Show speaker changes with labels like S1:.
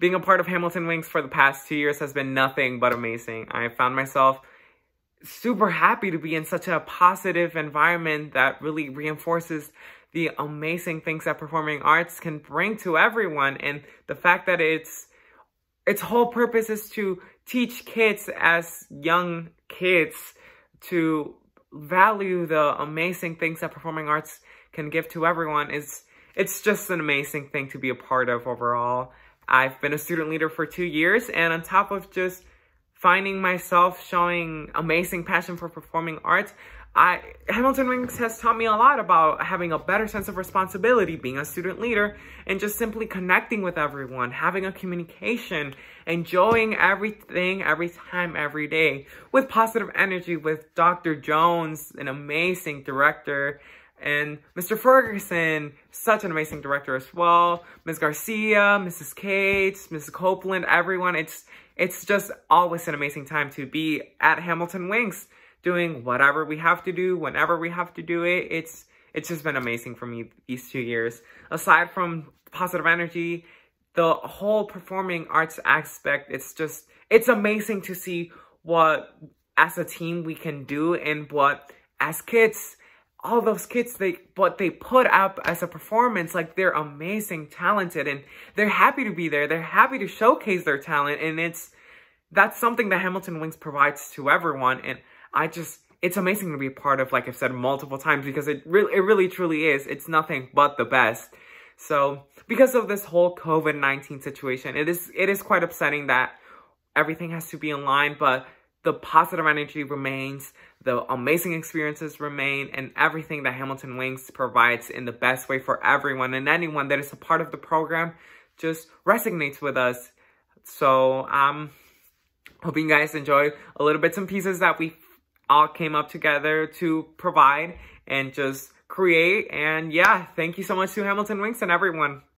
S1: Being a part of Hamilton Wings for the past two years has been nothing but amazing. I found myself super happy to be in such a positive environment that really reinforces the amazing things that performing arts can bring to everyone and the fact that it's its whole purpose is to teach kids as young kids to value the amazing things that performing arts can give to everyone is it's just an amazing thing to be a part of overall. I've been a student leader for two years, and on top of just finding myself showing amazing passion for performing arts, I, Hamilton Wings has taught me a lot about having a better sense of responsibility, being a student leader, and just simply connecting with everyone, having a communication, enjoying everything, every time, every day, with positive energy, with Dr. Jones, an amazing director, and Mr. Ferguson, such an amazing director as well. Ms. Garcia, Mrs. Cates, Mrs. Copeland, everyone. It's it's just always an amazing time to be at Hamilton Wings doing whatever we have to do, whenever we have to do it. It's it's just been amazing for me these two years. Aside from positive energy, the whole performing arts aspect, it's just, it's amazing to see what as a team we can do and what as kids all those kids they what they put up as a performance like they're amazing talented and they're happy to be there they're happy to showcase their talent and it's that's something that hamilton wings provides to everyone and i just it's amazing to be a part of like i've said multiple times because it really it really truly is it's nothing but the best so because of this whole covid-19 situation it is it is quite upsetting that everything has to be in line, but the positive energy remains, the amazing experiences remain, and everything that Hamilton Wings provides in the best way for everyone and anyone that is a part of the program just resonates with us. So um, hoping you guys enjoy a little bits and pieces that we all came up together to provide and just create. And yeah, thank you so much to Hamilton Wings and everyone.